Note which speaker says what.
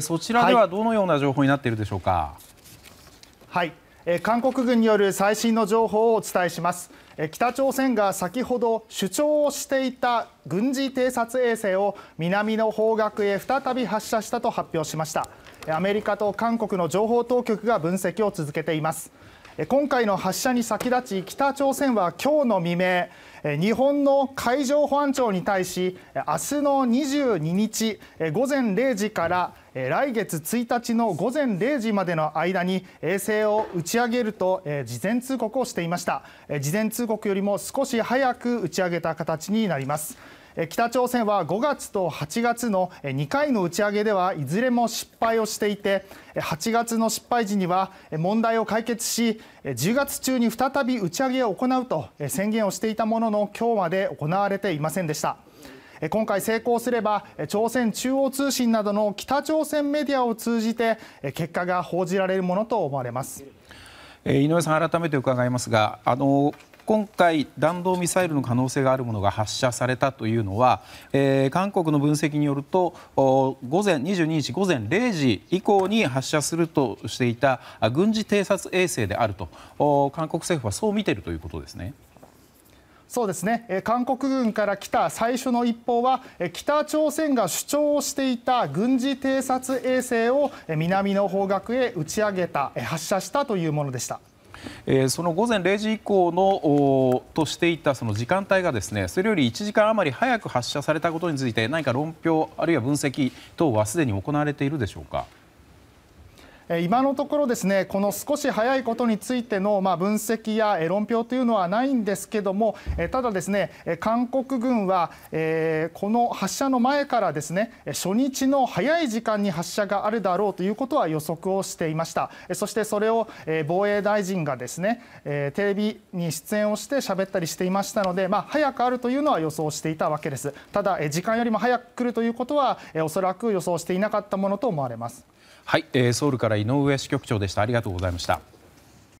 Speaker 1: そちらではどのような情報になっているでしょうか。
Speaker 2: はい韓国軍による最新の情報をお伝えします北朝鮮が先ほど主張をしていた軍事偵察衛星を南の方角へ再び発射したと発表しましたアメリカと韓国の情報当局が分析を続けています今回の発射に先立ち北朝鮮は今日の未明日本の海上保安庁に対し明日の22日午前0時から来月1日の午前0時までの間に衛星を打ち上げると事前通告をしていました事前通告よりも少し早く打ち上げた形になります。北朝鮮は5月と8月の2回の打ち上げではいずれも失敗をしていて8月の失敗時には問題を解決し10月中に再び打ち上げを行うと宣言をしていたものの今日まで行われていませんでした。今回成功すれば朝鮮中央通信などの北朝鮮メディアを通じて結果が報じられるものと思われます
Speaker 1: 井上さん、改めて伺いますがあの今回、弾道ミサイルの可能性があるものが発射されたというのは韓国の分析によると22日午前0時以降に発射するとしていた軍事偵察衛星であると韓国政府はそう見ているということですね。
Speaker 2: そうですね韓国軍から来た最初の一報は北朝鮮が主張していた軍事偵察衛星を南の方角へ打ち上げた発射したというものでした。
Speaker 1: その午前0時以降としていた時間帯がそれより1時間余り早く発射されたことについて何か論評あるいは分析等はすでに行われているでしょうか。
Speaker 2: 今のところですねこの少し早いことについての、ま分析や論評というのはないんですけどもただですね韓国軍は、えこの発射の前からですね初日の早い時間に発射があるだろうということは予測をしていましたそしてそれを防衛大臣がですねテレビに出演をして喋ったりしていましたので、まあ、早くあるというのは予想していたわけですただ時間よりも早く来るということはおそらく予想していなかったものと思われます
Speaker 1: ソウルから井上支局長でした。